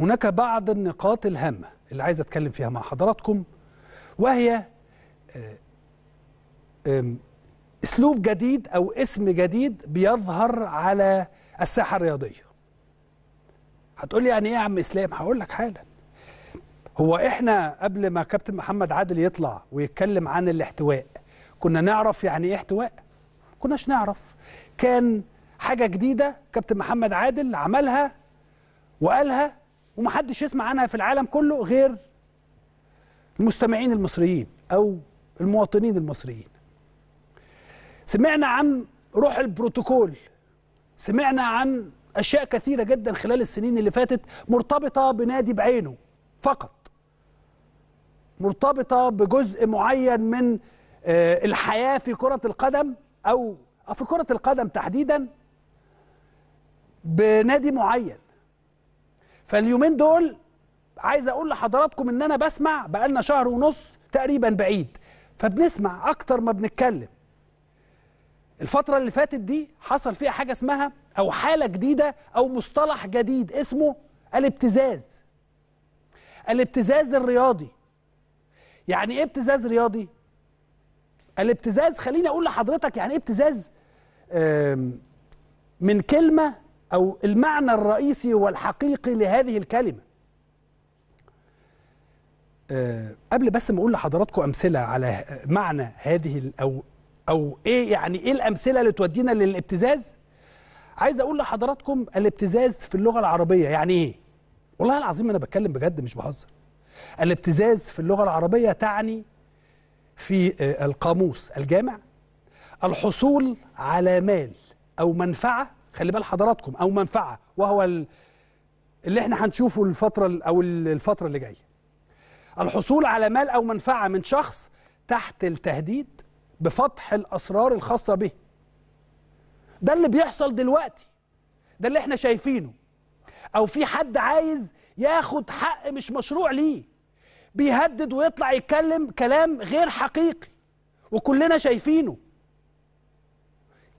هناك بعض النقاط الهامة اللي عايز أتكلم فيها مع حضراتكم وهي آه، أسلوب جديد أو اسم جديد بيظهر على الساحة الرياضية هتقولي يعني إيه يا عم إسلام هقول لك حالا هو إحنا قبل ما كابتن محمد عادل يطلع ويتكلم عن الاحتواء كنا نعرف يعني إيه احتواء كناش نعرف كان حاجة جديدة كابتن محمد عادل عملها وقالها ومحدش يسمع عنها في العالم كله غير المستمعين المصريين او المواطنين المصريين سمعنا عن روح البروتوكول سمعنا عن اشياء كثيره جدا خلال السنين اللي فاتت مرتبطه بنادي بعينه فقط مرتبطه بجزء معين من آه، الحياه في كره القدم او في كره القدم تحديدا بنادي معين فاليومين دول عايز اقول لحضراتكم ان انا بسمع بقالنا شهر ونص تقريبا بعيد فبنسمع اكتر ما بنتكلم الفترة اللي فاتت دي حصل فيها حاجة اسمها أو حالة جديدة أو مصطلح جديد اسمه الابتزاز الابتزاز الرياضي يعني ايه ابتزاز رياضي؟ الابتزاز خليني أقول لحضرتك يعني ايه ابتزاز من كلمة أو المعنى الرئيسي والحقيقي لهذه الكلمة آه، قبل بس ما أقول لحضراتكم أمثلة على معنى هذه أو أو إيه يعني إيه الأمثلة اللي تودينا للابتزاز عايز أقول لحضراتكم الابتزاز في اللغة العربية يعني إيه والله العظيم أنا بتكلم بجد مش بهزر الابتزاز في اللغة العربية تعني في آه، القاموس الجامع الحصول على مال أو منفعة خلي بال حضراتكم او منفعه وهو اللي احنا هنشوفه الفتره او الفتره اللي جايه الحصول على مال او منفعه من شخص تحت التهديد بفتح الاسرار الخاصه به ده اللي بيحصل دلوقتي ده اللي احنا شايفينه او في حد عايز ياخد حق مش مشروع ليه بيهدد ويطلع يتكلم كلام غير حقيقي وكلنا شايفينه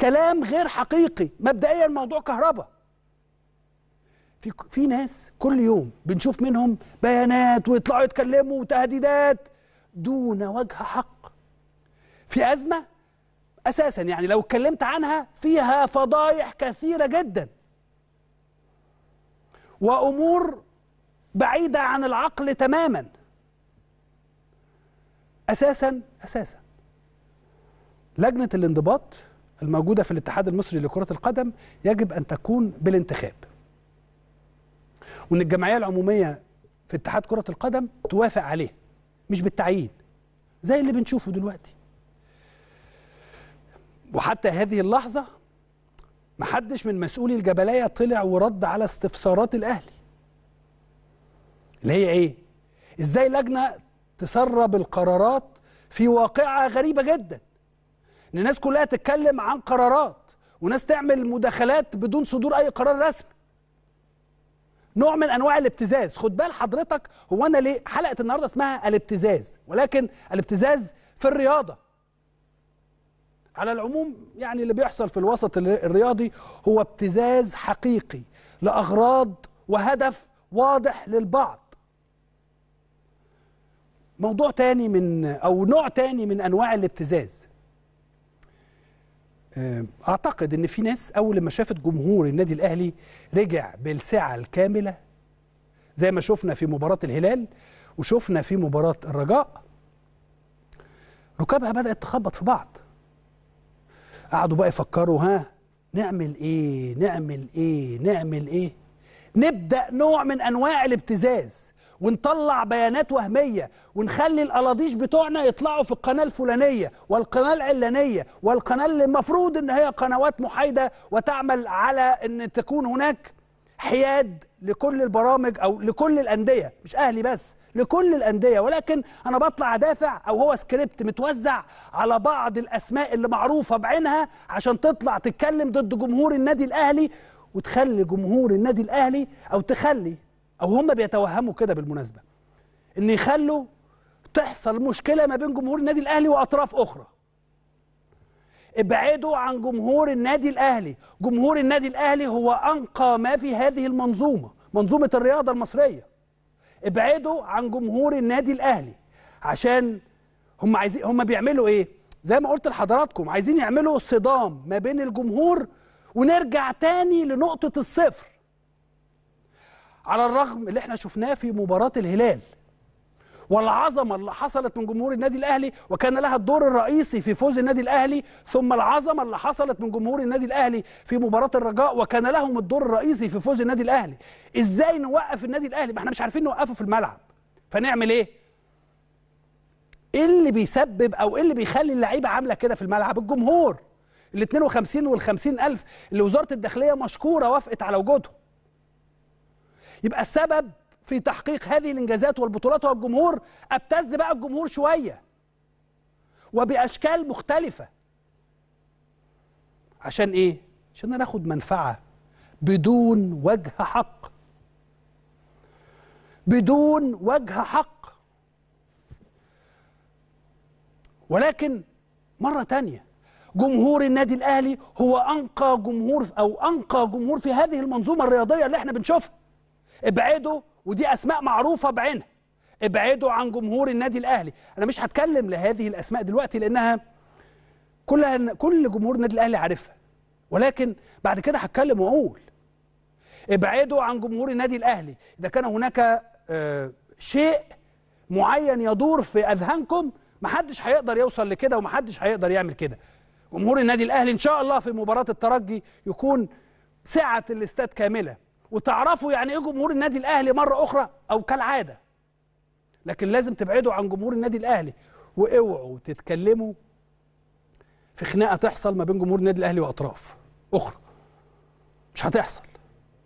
كلام غير حقيقي مبدئيا موضوع كهرباء في في ناس كل يوم بنشوف منهم بيانات ويطلعوا يتكلموا وتهديدات دون وجه حق في ازمه اساسا يعني لو اتكلمت عنها فيها فضايح كثيره جدا وامور بعيده عن العقل تماما اساسا اساسا لجنه الانضباط الموجودة في الاتحاد المصري لكرة القدم يجب أن تكون بالانتخاب وأن الجمعية العمومية في اتحاد كرة القدم توافق عليه مش بالتعيين زي اللي بنشوفه دلوقتي وحتى هذه اللحظة محدش من مسؤولي الجبلية طلع ورد على استفسارات الأهلي اللي هي إيه؟ إزاي لجنة تسرب القرارات في واقعة غريبة جداً ان الناس كلها تتكلم عن قرارات وناس تعمل مداخلات بدون صدور اي قرار رسمي نوع من انواع الابتزاز خد بال حضرتك هو انا ليه حلقه النهارده اسمها الابتزاز ولكن الابتزاز في الرياضه على العموم يعني اللي بيحصل في الوسط الرياضي هو ابتزاز حقيقي لاغراض وهدف واضح للبعض موضوع تاني من او نوع تاني من انواع الابتزاز آه، اعتقد ان في ناس اول لما شافت جمهور النادي الاهلي رجع بالسعه الكامله زي ما شفنا في مباراه الهلال وشفنا في مباراه الرجاء ركابها بدات تخبط في بعض قعدوا بقى يفكروا ها نعمل ايه نعمل ايه نعمل ايه نبدا نوع من انواع الابتزاز ونطلع بيانات وهميه ونخلي القلاضيش بتوعنا يطلعوا في القناه الفلانيه والقناه العلانيه والقناه اللي المفروض ان هي قنوات محايده وتعمل على ان تكون هناك حياد لكل البرامج او لكل الانديه مش اهلي بس لكل الانديه ولكن انا بطلع ادافع او هو سكريبت متوزع على بعض الاسماء اللي معروفه بعينها عشان تطلع تتكلم ضد جمهور النادي الاهلي وتخلي جمهور النادي الاهلي او تخلي او هم بيتوهموا كده بالمناسبه ان يخلوا تحصل مشكله ما بين جمهور النادي الاهلي واطراف اخرى ابعدوا عن جمهور النادي الاهلي جمهور النادي الاهلي هو انقى ما في هذه المنظومه منظومه الرياضه المصريه ابعدوا عن جمهور النادي الاهلي عشان هم عايزين هم بيعملوا ايه زي ما قلت لحضراتكم عايزين يعملوا صدام ما بين الجمهور ونرجع تاني لنقطه الصفر على الرغم اللي احنا شفناه في مباراة الهلال والعظمة اللي حصلت من جمهور النادي الأهلي وكان لها الدور الرئيسي في فوز النادي الأهلي ثم العظمة اللي حصلت من جمهور النادي الأهلي في مباراة الرجاء وكان لهم الدور الرئيسي في فوز النادي الأهلي إزاي نوقف النادي الأهلي ما احنا مش عارفين نوقفه في الملعب فنعمل إيه إيه اللي بيسبب أو إيه اللي بيخلي اللعيبة عاملة كده في الملعب الجمهور ال 52 وال 50 ألف اللي وزارة الداخلية مشكورة وافقت على وجودهم يبقى السبب في تحقيق هذه الانجازات والبطولات هو الجمهور ابتز بقى الجمهور شويه وباشكال مختلفه عشان ايه عشان انا اخد منفعه بدون وجه حق بدون وجه حق ولكن مره تانيه جمهور النادي الاهلي هو انقى جمهور او انقى جمهور في هذه المنظومه الرياضيه اللي احنا بنشوفها ابعدوا ودي اسماء معروفه بعينها ابعدوا عن جمهور النادي الاهلي انا مش هتكلم لهذه الاسماء دلوقتي لانها كلها كل جمهور النادي الاهلي عارفها ولكن بعد كده هتكلم واقول ابعدوا عن جمهور النادي الاهلي اذا كان هناك آه، شيء معين يدور في اذهانكم محدش هيقدر يوصل لكده ومحدش هيقدر يعمل كده جمهور النادي الاهلي ان شاء الله في مباراه الترجي يكون سعه الاستاد كامله وتعرفوا يعني ايه جمهور النادي الاهلي مره اخرى او كالعاده لكن لازم تبعدوا عن جمهور النادي الاهلي واوعوا تتكلموا في خناقه تحصل ما بين جمهور النادي الاهلي واطراف اخرى مش هتحصل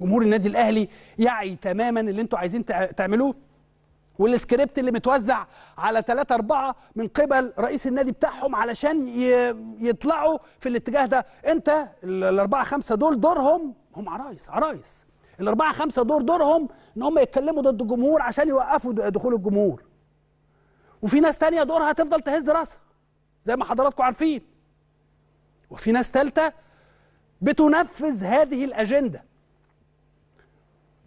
جمهور النادي الاهلي يعي تماما اللي انتوا عايزين تعملوه والسكريبت اللي متوزع على 3 4 من قبل رئيس النادي بتاعهم علشان يطلعوا في الاتجاه ده انت الاربعه خمسه دول دورهم هم عرايس عرايس الاربعه خمسه دور دورهم ان هم يتكلموا ضد الجمهور عشان يوقفوا دخول الجمهور وفي ناس تانية دورها تفضل تهز راسها زي ما حضراتكم عارفين وفي ناس ثالثه بتنفذ هذه الاجنده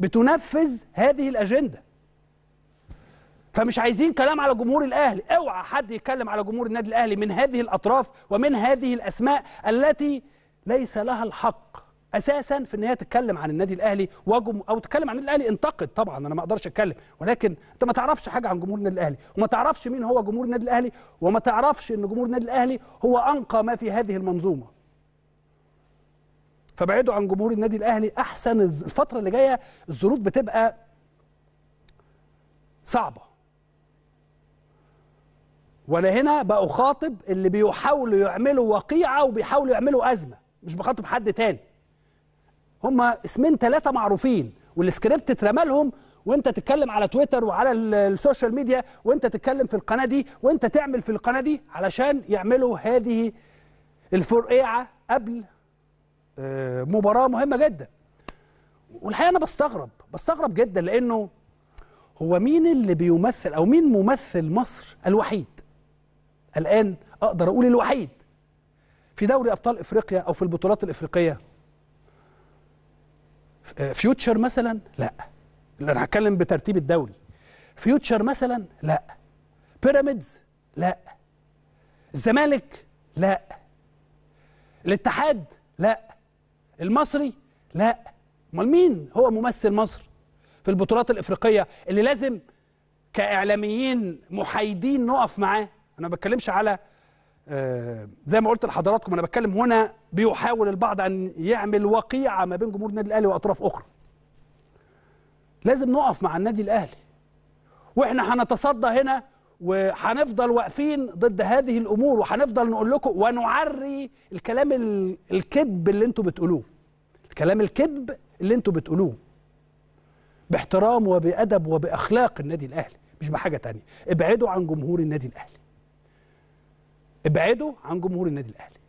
بتنفذ هذه الاجنده فمش عايزين كلام على جمهور الاهلي اوعى حد يتكلم على جمهور النادي الاهلي من هذه الاطراف ومن هذه الاسماء التي ليس لها الحق اساسا في ان هي تتكلم عن النادي الاهلي وجم او تتكلم عن النادي الاهلي انتقد طبعا انا ما اقدرش اتكلم ولكن انت ما تعرفش حاجه عن جمهور النادي الاهلي وما تعرفش مين هو جمهور النادي الاهلي وما تعرفش ان جمهور النادي الاهلي هو انقى ما في هذه المنظومه فبعدوا عن جمهور النادي الاهلي احسن الفتره اللي جايه الظروف بتبقى صعبه وانا هنا بخاطب اللي بيحاولوا يعملوا وقيعه وبيحاولوا يعملوا ازمه مش بخاطب حد تاني هم اسمين ثلاثه معروفين والسكريبت اترمى لهم وانت تتكلم على تويتر وعلى السوشيال ميديا وانت تتكلم في القناه دي وانت تعمل في القناه دي علشان يعملوا هذه الفرقعه قبل آه، مباراه مهمه جدا والحقيقه انا بستغرب بستغرب جدا لانه هو مين اللي بيمثل او مين ممثل مصر الوحيد الان اقدر اقول الوحيد في دوري ابطال افريقيا او في البطولات الافريقيه فيوتشر مثلا لا انا هتكلم بترتيب الدوري فيوتشر مثلا لا بيراميدز لا الزمالك لا الاتحاد لا المصري لا امال مين هو ممثل مصر في البطولات الافريقيه اللي لازم كاعلاميين محايدين نقف معاه انا ما بتكلمش على آه، زي ما قلت لحضراتكم انا بتكلم هنا بيحاول البعض ان يعمل وقيعه ما بين جمهور النادي الاهلي واطراف اخرى لازم نقف مع النادي الاهلي واحنا هنتصدى هنا وهنفضل واقفين ضد هذه الامور وهنفضل نقول لكم ونعري الكلام الكذب اللي انتم بتقولوه الكلام الكذب اللي انتم بتقولوه باحترام وبادب وباخلاق النادي الاهلي مش بحاجه تانية ابعدوا عن جمهور النادي الاهلي ابعدوا عن جمهور النادي الاهلي